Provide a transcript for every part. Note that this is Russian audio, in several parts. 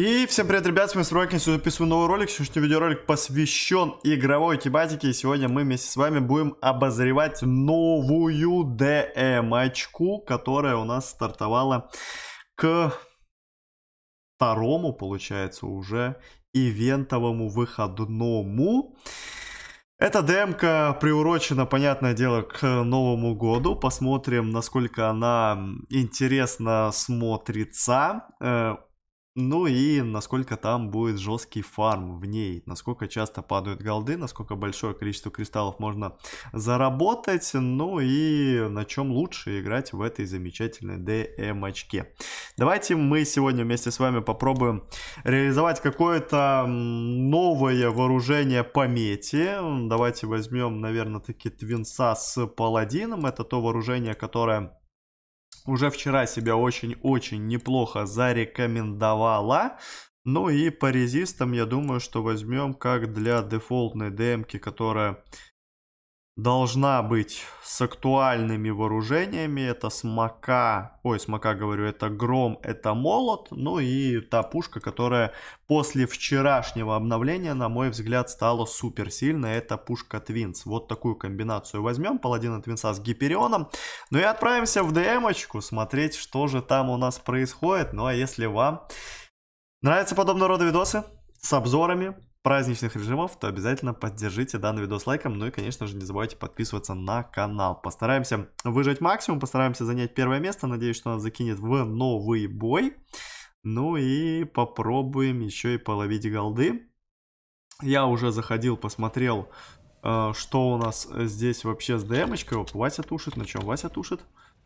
И всем привет, ребят, с вами Срокин, сегодня записываю новый ролик, сегодняшний видеоролик посвящен игровой тематике, и сегодня мы вместе с вами будем обозревать новую ДМ-очку, которая у нас стартовала к второму, получается, уже ивентовому выходному. Эта демка приурочена, понятное дело, к Новому году. Посмотрим, насколько она интересно смотрится. Э, ну и насколько там будет жесткий фарм в ней, насколько часто падают голды, насколько большое количество кристаллов можно заработать, ну и на чем лучше играть в этой замечательной DM-очке. Давайте мы сегодня вместе с вами попробуем реализовать какое-то новое вооружение по мете. Давайте возьмем, наверное, таки Твинса с Паладином. Это то вооружение, которое уже вчера себя очень-очень неплохо зарекомендовала. Ну и по резистам я думаю, что возьмем как для дефолтной демки, которая должна быть с актуальными вооружениями. Это смока, ой, смока говорю, это гром, это молот. Ну и та пушка, которая после вчерашнего обновления, на мой взгляд, стала супер сильной. Это пушка Твинс. Вот такую комбинацию возьмем. Паладина Твинса с Гиперионом. Ну и отправимся в ДМочку смотреть, что же там у нас происходит. Ну а если вам нравятся подобного рода видосы с обзорами, праздничных режимов, то обязательно поддержите данный видос лайком, ну и, конечно же, не забывайте подписываться на канал. Постараемся выжать максимум, постараемся занять первое место, надеюсь, что нас закинет в новый бой. Ну и попробуем еще и половить голды. Я уже заходил, посмотрел, э, что у нас здесь вообще с ДМочкой. Вот Вася тушит, на чем Вася тушит?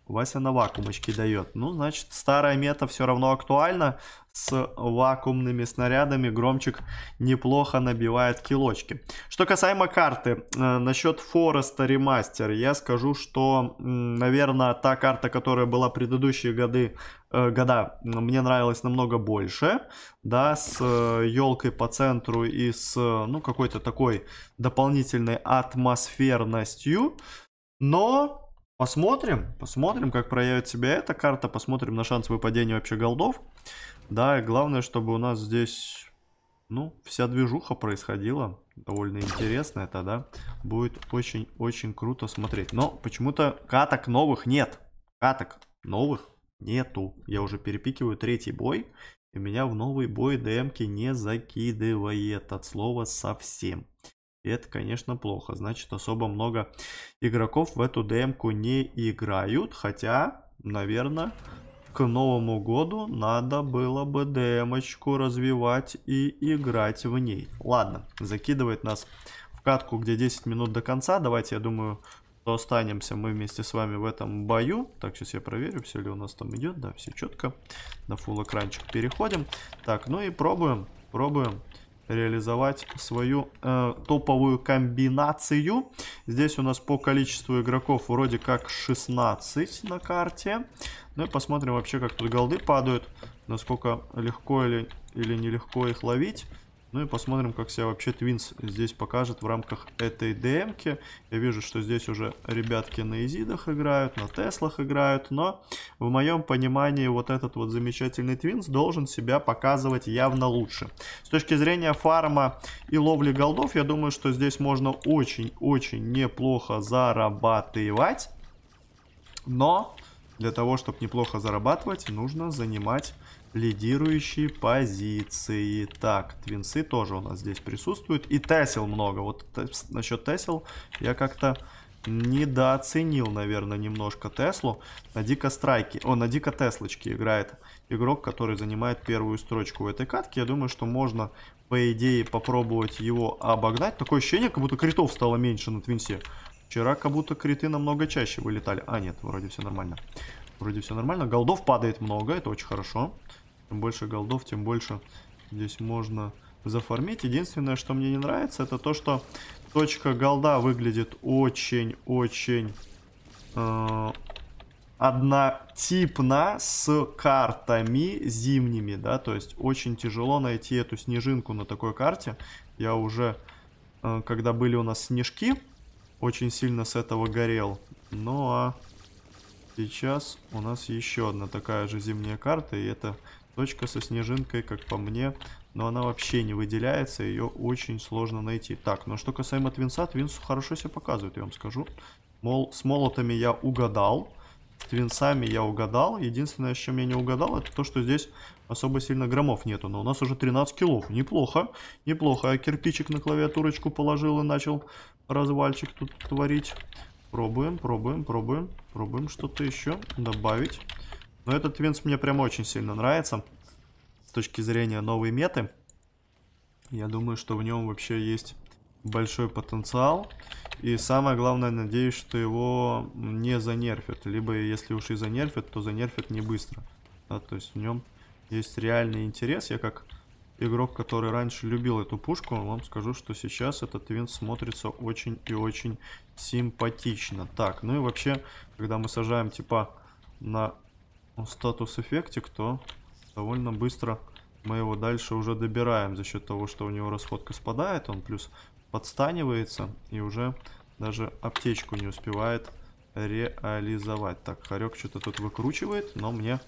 Вася на вакуумочке дает. Ну, значит, старая мета все равно актуальна. С вакуумными снарядами громчик неплохо набивает килочки. Что касаемо карты, э, насчет Фореста ремастер, я скажу, что, наверное, та карта, которая была предыдущие годы, э, года, мне нравилась намного больше. Да, с э, елкой по центру и с, э, ну, какой-то такой дополнительной атмосферностью. Но Посмотрим, посмотрим, как проявит себя эта карта, посмотрим на шанс выпадения вообще голдов. Да, и главное, чтобы у нас здесь, ну, вся движуха происходила, довольно интересно это, да. Будет очень-очень круто смотреть. Но почему-то каток новых нет, каток новых нету. Я уже перепикиваю третий бой, и меня в новый бой ДМки не закидывает от слова совсем. И это, конечно, плохо. Значит, особо много игроков в эту демку не играют. Хотя, наверное, к Новому году надо было бы демочку развивать и играть в ней. Ладно, закидывает нас в катку, где 10 минут до конца. Давайте, я думаю, что останемся мы вместе с вами в этом бою. Так, сейчас я проверю, все ли у нас там идет. Да, все четко. На фул экранчик переходим. Так, ну и пробуем, пробуем реализовать свою э, топовую комбинацию. Здесь у нас по количеству игроков вроде как 16 на карте. Ну и посмотрим вообще, как тут голды падают. Насколько легко или, или нелегко их ловить. Ну и посмотрим, как себя вообще Твинс здесь покажет в рамках этой демки. Я вижу, что здесь уже ребятки на Изидах играют, на Теслах играют, но в моем понимании вот этот вот замечательный Твинс должен себя показывать явно лучше. С точки зрения фарма и ловли голдов, я думаю, что здесь можно очень-очень неплохо зарабатывать. Но для того, чтобы неплохо зарабатывать, нужно занимать лидирующие позиции. Так, твинсы тоже у нас здесь присутствуют. И Тесел много. Вот насчет Тесел я как-то недооценил, наверное, немножко Теслу. На Дико Страйке, о, на Дико Теслочки играет игрок, который занимает первую строчку в этой катке. Я думаю, что можно, по идее, попробовать его обогнать. Такое ощущение, как будто критов стало меньше на Твинсе. Вчера как будто криты намного чаще вылетали. А, нет, вроде все нормально. Вроде все нормально. Голдов падает много, это очень Хорошо. Чем больше голдов, тем больше здесь можно зафармить. Единственное, что мне не нравится, это то, что точка голда выглядит очень-очень э, однотипно с картами зимними, да, то есть очень тяжело найти эту снежинку на такой карте. Я уже, э, когда были у нас снежки, очень сильно с этого горел. Ну а сейчас у нас еще одна такая же зимняя карта, и это Точка со снежинкой, как по мне, но она вообще не выделяется, ее очень сложно найти. Так, но что касаемо Твинса, твинсу хорошо себя показывает, я вам скажу. Мол, с молотами я угадал, с Твинсами я угадал. Единственное, с чем я не угадал, это то, что здесь особо сильно громов нету. Но у нас уже 13 килов, неплохо, неплохо. Я а кирпичик на клавиатурочку положил и начал развальчик тут творить. Пробуем, пробуем, пробуем, пробуем что-то еще добавить. Но этот Твинс мне прям очень сильно нравится. С точки зрения новой меты. Я думаю, что в нем вообще есть большой потенциал. И самое главное, надеюсь, что его не занерфят. Либо если уж и занерфят, то занерфят не быстро. Да, то есть в нем есть реальный интерес. Я как игрок, который раньше любил эту пушку, вам скажу, что сейчас этот винт смотрится очень и очень симпатично. Так, ну и вообще, когда мы сажаем типа на ну, статус эффекте, то довольно быстро мы его дальше уже добираем за счет того, что у него расходка спадает, он плюс подстанивается и уже даже аптечку не успевает реализовать. Так, Харек что-то тут выкручивает, но мне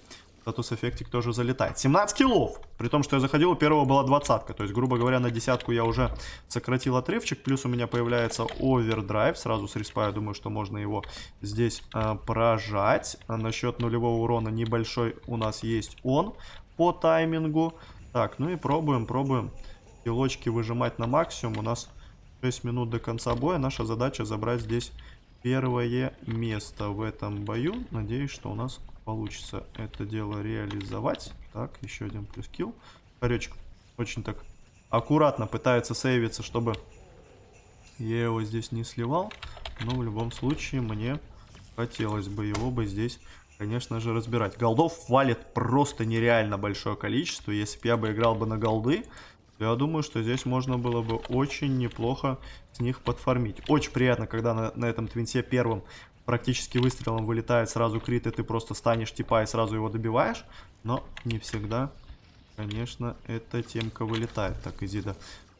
Статус эффектик тоже залетает. 17 киллов. При том, что я заходил, у первого была двадцатка. То есть, грубо говоря, на десятку я уже сократил отрывчик. Плюс у меня появляется овердрайв. Сразу с респа, я думаю, что можно его здесь э, прожать. А насчет нулевого урона небольшой у нас есть он по таймингу. Так, ну и пробуем, пробуем килочки выжимать на максимум. У нас 6 минут до конца боя. Наша задача забрать здесь первое место в этом бою. Надеюсь, что у нас получится это дело реализовать. Так, еще один плюс килл. Хоречек очень так аккуратно пытается сейвиться, чтобы я его здесь не сливал. Но в любом случае мне хотелось бы его бы здесь, конечно же, разбирать. Голдов валит просто нереально большое количество. Если бы я бы играл бы на голды, я думаю, что здесь можно было бы очень неплохо с них подфармить. Очень приятно, когда на, на этом твинсе первым практически выстрелом вылетает сразу крит, и ты просто станешь типа и сразу его добиваешь. Но не всегда, конечно, эта темка вылетает. Так, Изида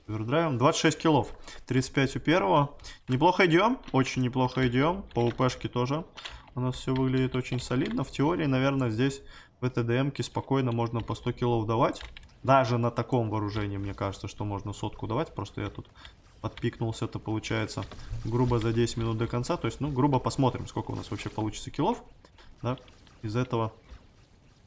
Овердрайвом. 26 килов. 35 у первого. Неплохо идем. Очень неплохо идем. По УПшке тоже. У нас все выглядит очень солидно. В теории, наверное, здесь в ТДМке спокойно можно по 100 килов давать. Даже на таком вооружении, мне кажется, что можно сотку давать. Просто я тут подпикнулся, это получается грубо за 10 минут до конца. То есть, ну, грубо посмотрим, сколько у нас вообще получится килов. Да? Из этого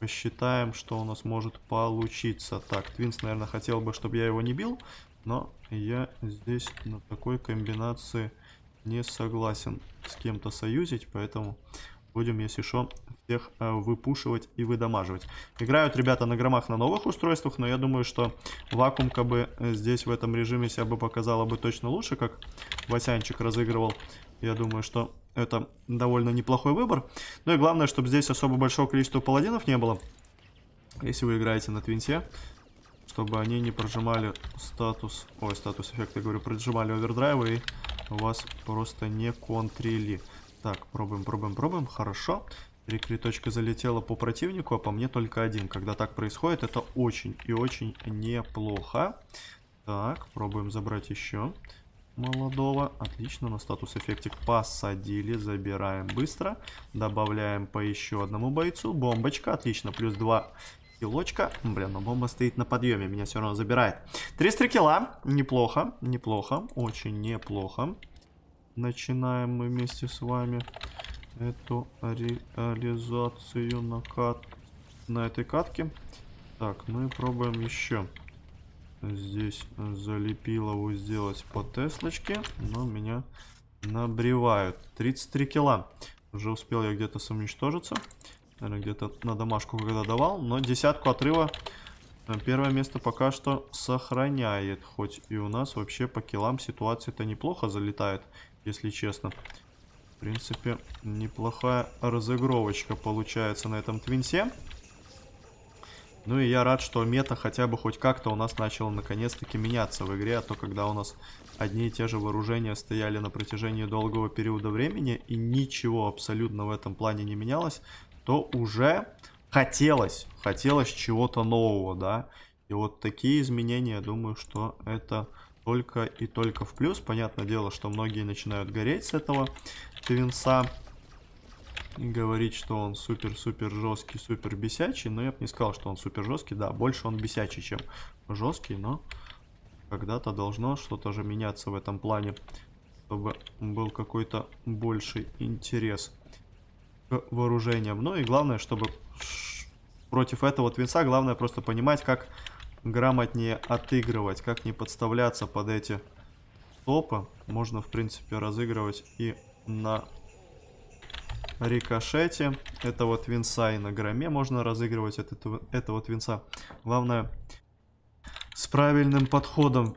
посчитаем, что у нас может получиться. Так, Твинс, наверное, хотел бы, чтобы я его не бил, но я здесь на такой комбинации не согласен с кем-то союзить, поэтому Будем, если что, всех э, выпушивать и выдамаживать. Играют ребята на громах на новых устройствах, но я думаю, что вакуумка бы э, здесь в этом режиме себя бы показала бы точно лучше, как Васянчик разыгрывал. Я думаю, что это довольно неплохой выбор. Ну и главное, чтобы здесь особо большого количества паладинов не было, если вы играете на твинте, чтобы они не прожимали статус, ой, статус эффекта, говорю, прожимали овердрайвы и вас просто не контрили. Так, пробуем, пробуем, пробуем. Хорошо. Рекриточка залетела по противнику, а по мне только один. Когда так происходит, это очень и очень неплохо. Так, пробуем забрать еще молодого. Отлично, на статус эффектик посадили. Забираем быстро. Добавляем по еще одному бойцу. Бомбочка, отлично. Плюс 2 килочка. Блин, но бомба стоит на подъеме. Меня все равно забирает. 300 кила. Неплохо, неплохо. Очень неплохо начинаем мы вместе с вами эту реализацию на, кат... на этой катке. Так, мы пробуем еще. Здесь залепилову сделать по Теслочке, но меня набревают. 33 кило. Уже успел я где-то самоуничтожиться. Наверное, где-то на домашку когда давал. Но десятку отрыва э, первое место пока что сохраняет. Хоть и у нас вообще по килам ситуация-то неплохо залетает если честно. В принципе, неплохая разыгровочка получается на этом твинсе. Ну и я рад, что мета хотя бы хоть как-то у нас начала наконец-таки меняться в игре, а то когда у нас одни и те же вооружения стояли на протяжении долгого периода времени и ничего абсолютно в этом плане не менялось, то уже хотелось, хотелось чего-то нового, да. И вот такие изменения, я думаю, что это только и только в плюс. Понятное дело, что многие начинают гореть с этого твинса и говорить, что он супер-супер жесткий, супер бесячий, но я бы не сказал, что он супер жесткий, да, больше он бесячий, чем жесткий, но когда-то должно что-то же меняться в этом плане, чтобы был какой-то больший интерес к вооружениям. Ну и главное, чтобы против этого твинса главное просто понимать, как грамотнее отыгрывать, как не подставляться под эти топы. Можно, в принципе, разыгрывать и на рикошете. Это вот винса и на громе можно разыгрывать это, это, это вот винса. Главное, с правильным подходом.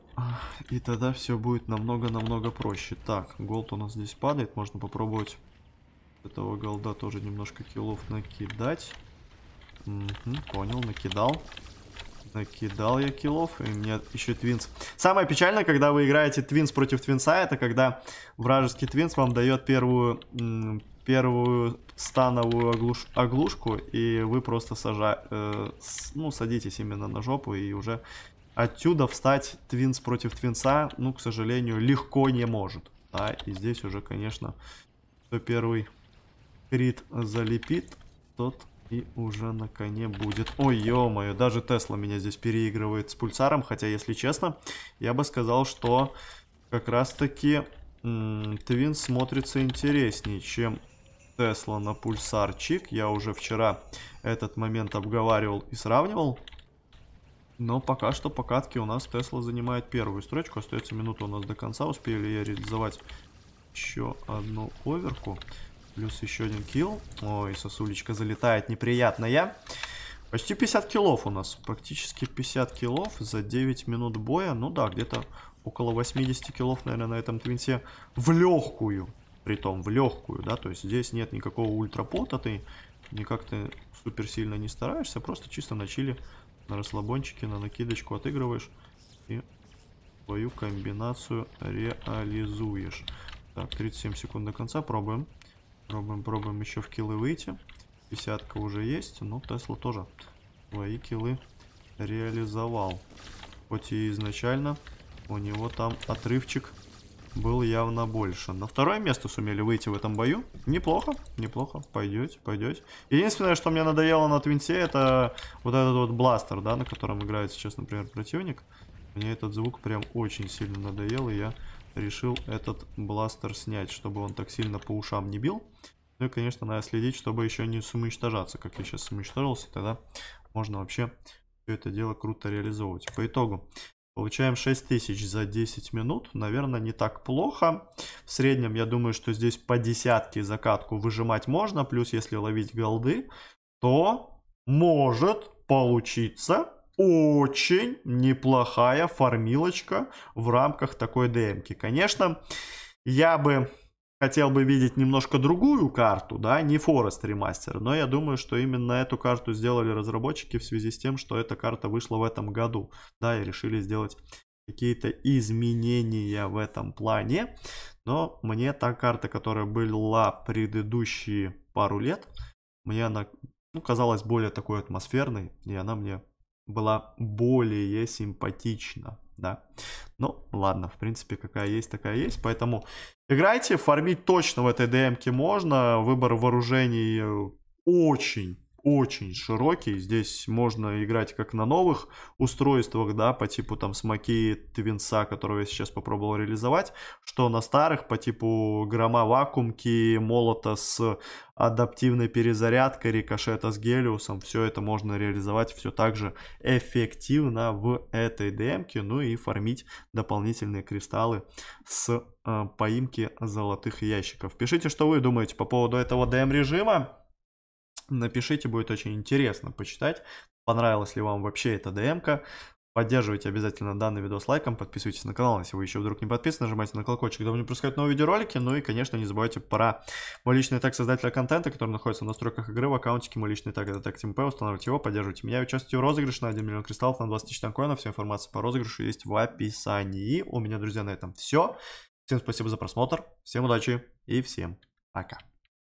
И тогда все будет намного-намного проще. Так, голд у нас здесь падает. Можно попробовать этого голда тоже немножко киллов накидать. Угу, понял, накидал. Накидал я киллов, и мне еще твинс. Самое печальное, когда вы играете твинс против твинса, это когда вражеский твинс вам дает первую, первую становую оглуш оглушку, и вы просто сажа... э, ну, садитесь именно на жопу, и уже отсюда встать твинс против твинса, ну, к сожалению, легко не может. Да, и здесь уже, конечно, кто первый крит залепит, тот и уже на коне будет... Ой, ё-моё, даже Тесла меня здесь переигрывает с пульсаром. Хотя, если честно, я бы сказал, что как раз-таки Твин смотрится интереснее, чем Тесла на пульсарчик. Я уже вчера этот момент обговаривал и сравнивал. Но пока что по катке у нас Тесла занимает первую строчку. Остается минута у нас до конца. Успели я реализовать еще одну оверку. Плюс еще один килл. Ой, сосулечка залетает неприятная. Почти 50 киллов у нас. Практически 50 киллов за 9 минут боя. Ну да, где-то около 80 киллов, наверное, на этом твинте. В легкую. Притом, в легкую, да. То есть здесь нет никакого ультрапота. Ты никак ты супер сильно не стараешься. Просто чисто на чили, на расслабончике, на накидочку отыгрываешь. И свою комбинацию реализуешь. Так, 37 секунд до конца. Пробуем. Пробуем, пробуем еще в килы выйти. Десятка уже есть, но Тесла тоже свои килы реализовал. Хоть и изначально у него там отрывчик был явно больше. На второе место сумели выйти в этом бою. Неплохо, неплохо. Пойдете, пойдете. Единственное, что мне надоело на Твинсе, это вот этот вот бластер, да, на котором играет сейчас, например, противник. Мне этот звук прям очень сильно надоел, и я решил этот бластер снять, чтобы он так сильно по ушам не бил. Ну и, конечно, надо следить, чтобы еще не самоуничтожаться, как я сейчас самоуничтожился, тогда можно вообще все это дело круто реализовывать. По итогу Получаем 6000 за 10 минут. Наверное, не так плохо. В среднем, я думаю, что здесь по десятке закатку выжимать можно. Плюс, если ловить голды, то может получиться очень неплохая фармилочка в рамках такой ДМки. Конечно, я бы хотел бы видеть немножко другую карту, да, не Forest ремастер, но я думаю, что именно эту карту сделали разработчики в связи с тем, что эта карта вышла в этом году, да, и решили сделать какие-то изменения в этом плане. Но мне та карта, которая была предыдущие пару лет, мне она ну, казалась более такой атмосферной, и она мне была более симпатична, да. Ну, ладно, в принципе, какая есть, такая есть, поэтому играйте, фармить точно в этой ДМке можно, выбор вооружений э, очень очень широкий. Здесь можно играть как на новых устройствах, да, по типу там смоки Твинса, которого я сейчас попробовал реализовать, что на старых по типу грома вакуумки, молота с адаптивной перезарядкой, рикошета с гелиусом. Все это можно реализовать все так же эффективно в этой демке, ну и фармить дополнительные кристаллы с э, поимки золотых ящиков. Пишите, что вы думаете по поводу этого дм режима Напишите, будет очень интересно почитать, понравилась ли вам вообще эта ДМка. Поддерживайте обязательно данный видос лайком, подписывайтесь на канал, если вы еще вдруг не подписаны, нажимайте на колокольчик, чтобы не пропускать новые видеоролики, ну и, конечно, не забывайте про мой личный тег создателя контента, который находится в настройках игры, в аккаунтике мой личный тег, это тег TMP, устанавливайте его, поддерживайте меня, участвуйте в розыгрыше на 1 миллион кристаллов, на 20 тысяч танкоинов, вся информация по розыгрышу есть в описании. У меня, друзья, на этом все. Всем спасибо за просмотр, всем удачи и всем пока.